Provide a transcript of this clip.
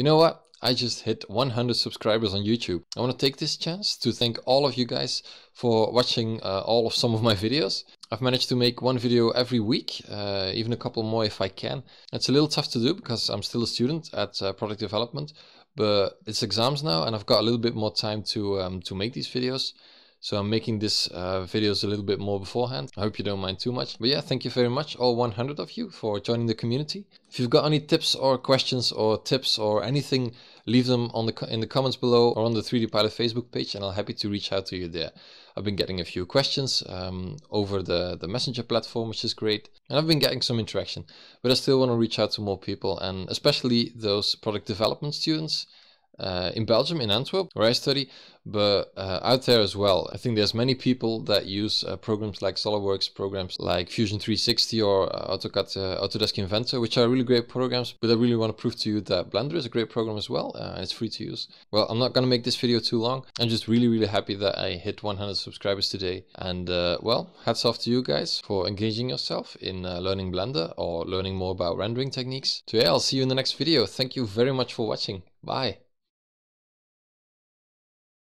You know what? I just hit 100 subscribers on YouTube. I want to take this chance to thank all of you guys for watching uh, all of some of my videos. I've managed to make one video every week, uh, even a couple more if I can. It's a little tough to do because I'm still a student at uh, product development, but it's exams now and I've got a little bit more time to, um, to make these videos. So I'm making these uh, videos a little bit more beforehand. I hope you don't mind too much. But yeah, thank you very much, all 100 of you, for joining the community. If you've got any tips or questions or tips or anything, leave them on the in the comments below or on the 3D Pilot Facebook page, and I'll happy to reach out to you there. I've been getting a few questions um, over the, the messenger platform, which is great. And I've been getting some interaction, but I still want to reach out to more people and especially those product development students uh, in Belgium, in Antwerp, where I study, but uh, out there as well. I think there's many people that use uh, programs like SolidWorks, programs like Fusion 360 or uh, AutoCAD, uh, Autodesk Inventor, which are really great programs. But I really want to prove to you that Blender is a great program as well, uh, and it's free to use. Well, I'm not going to make this video too long. I'm just really, really happy that I hit 100 subscribers today. And well, hats off to you guys for engaging yourself in learning Blender or learning more about rendering techniques. Today, I'll see you in the next video. Thank you very much for watching. Bye.